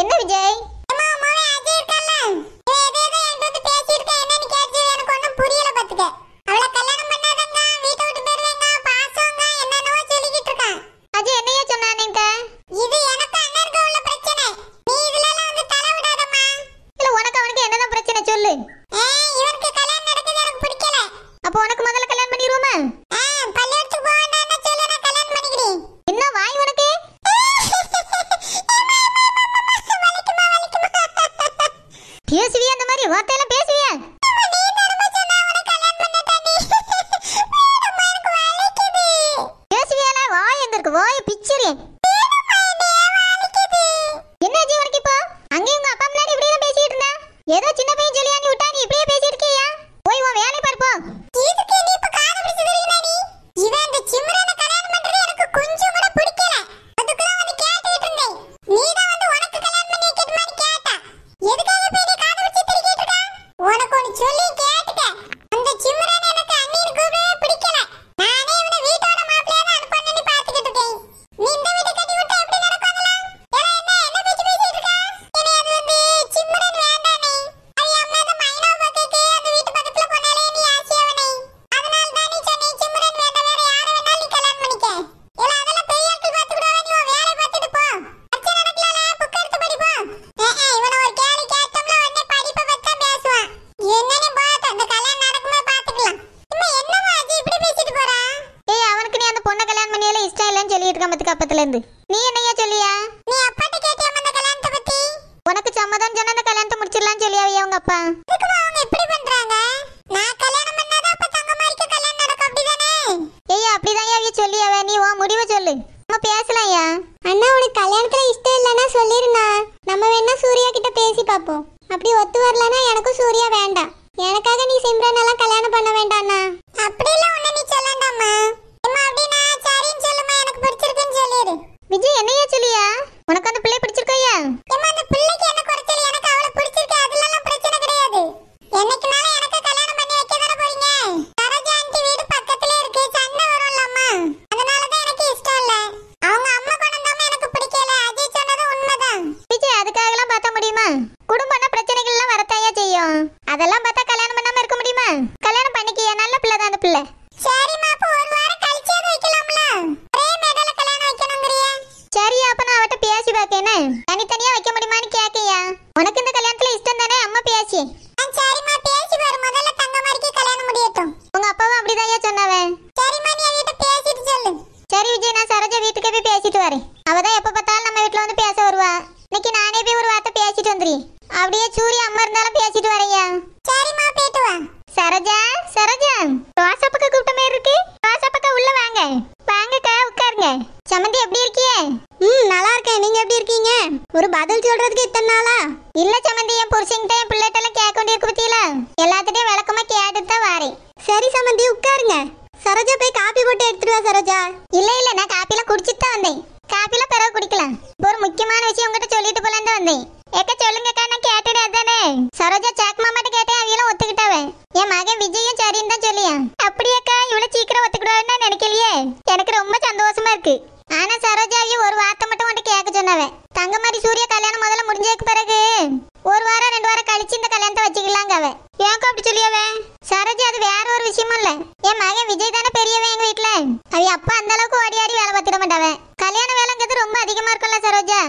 என்ன விஜய் பேசுவியா அந்த மாதிரி வார்த்தையெல்லாம் வந்திருக்கு இருந்து நீ என்னையா சொல்லியா நீ அப்பாட்ட கேட்டியா அந்த கல்யாணத்தை பத்தி உனக்கு சம்மதம் சொன்ன அந்த கல்யாணத்தை முடிச்சிடலாம் சொல்லியா உங்க அப்பா இதுக்கு அவங்க எப்படி பண்றாங்க நான் கல்யாணம் பண்ணாதான் அப்ப தங்கமாரிக்கு கல்யாணம் நடக்கும் அப்படிதானே ஏய் அப்படிதான் ஏவிய சொல்லியாவ நீ உன் முடிவு சொல்லு நம்ம பேசலாம்யா அண்ணா உனக்கு கல்யாணத்துல இஷ்டம் இல்லைன்னா சொல்லிருண்ணா நம்ம வேணா சூர்யா கிட்ட பேசி பார்ப்போம் அப்படி ஒத்து வரலன்னா எனக்கும் சூர்யா வேண்டாம் எனக்காக நீ சிம்ரன் எல்லாம் கல்யாணம் பண்ண வேண்டாம்ண்ணா அப்படி இல்லை உன்னை நீ சொல்லண்டாமா time இத்தனை நாளா இல்ல சமந்தி என் புருஷங்கிட்ட என் பிள்ளைகிட்ட கேட்க வேண்டியிருக்கு பத்தியில எல்லாத்திட்டையும் விளக்கமா கேட்டுட்டு தான் சரி சமந்தி உட்காருங்க சரோஜா போய் காப்பி போட்டு எடுத்துட்டு வா சரோஜா இல்ல இல்ல நான் காப்பில குடிச்சிட்டு தான் வந்தேன் காப்பில பிறகு குடிக்கலாம் ஒரு முக்கியமான விஷயம் உங்ககிட்ட சொல்லிட்டு போலான்னு வந்தேன் எக்க சொல்லுங்க நான் கேட்டது அதானே சரோஜா சாக் மாமாட்ட கேட்டேன் அவங்களும் ஒத்துக்கிட்டாவ என் மகன் விஜயும் சரின்னு தான் சொல்லியா அப்படியாக்கா இவ்வளவு சீக்கிரம் ஒத்துக்கிடுவாருன்னு நினைக்கலையே எனக்கு ரொம்ப சந்தோஷமா இருக்கு ஆனா சரோஜா ஒரு வார்த்தை மட்டும் உன்ட்ட கேட்க சொன்னவன் தங்க மாதிரி சூரிய முடிஞ்சதுக்கு பிறகு ஒரு வாரம் ரெண்டு வாரம் கழிச்சு இந்த கல்யாணத்தை வச்சுக்கலாங்க அவன் ஏன் அப்படி சொல்லியவே சரோஜி அது வேற ஒரு விஷயமும் இல்ல என் மகன் விஜய் தானே பெரியவன் எங்க வீட்டுல அவ அப்பா அந்த அளவுக்கு ஓடி ஆடி வேலை பார்த்துட மாட்டாவன் கல்யாண வேலைங்கிறது ரொம்ப அதிகமா இருக்கும்ல சரோஜா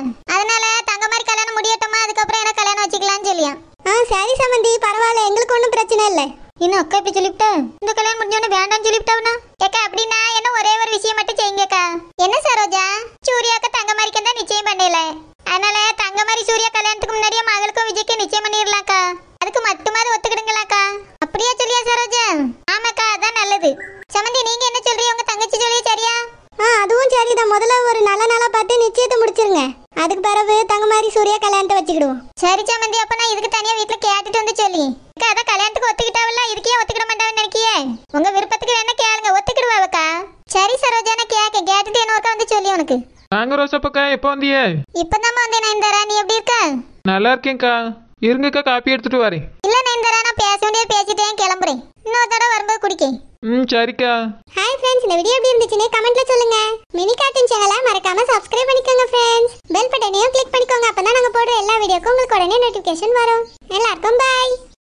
சரி சமந்தி அப்பனா இதுக்கு தனியா வீட்டுல கேட்டுட்டு வந்து சொல்லி அதான் கல்யாணத்துக்கு ஒத்துக்கிட்டாவல்ல இதுக்கே ஒத்துக்கிட மாட்டான்னு நினைக்கியே உங்க விருப்பத்துக்கு வேணா கேளுங்க ஒத்துக்கிடுவாக்கா சரி சரோஜா கேக்க கேட்க கேட்டுட்டு என்ன வந்து சொல்லி உனக்கு வாங்க ரோசப்பக்கா எப்ப வந்தியே இப்பதான் வந்தேன் நயன்தாரா நீ எப்படி இருக்க நல்லா இருக்கேன்க்கா இருங்கக்கா காப்பி எடுத்துட்டு வரேன் இல்ல நயன்தாரா நான் பேச வேண்டிய பேசிட்டேன் கிளம்புறேன் இன்னொரு தடவை வரும்போது குடிக்க ம் சரிக்கா ஃப்ரெண்ட்ஸ் இந்த வீடியோ எப்படி இருந்துச்சுன்னு கமெண்ட்ல சொல்லுங்க மினி கார்ட்டூன் சேனலை மறக்காம சப்ஸ்கிரைப் பண்ணிக்கோங்க ஃப்ரெண்ட்ஸ் பெல் பட்டனையும் கிளிக் பண்ணிக்கோங்க அப்பதான் நாங்க போடுற எல்லா வீடியோக்கும் உங்களுக்கு உடனே நோட்டிபிகேஷன் வரும் எல்லாருக்கும் பாய்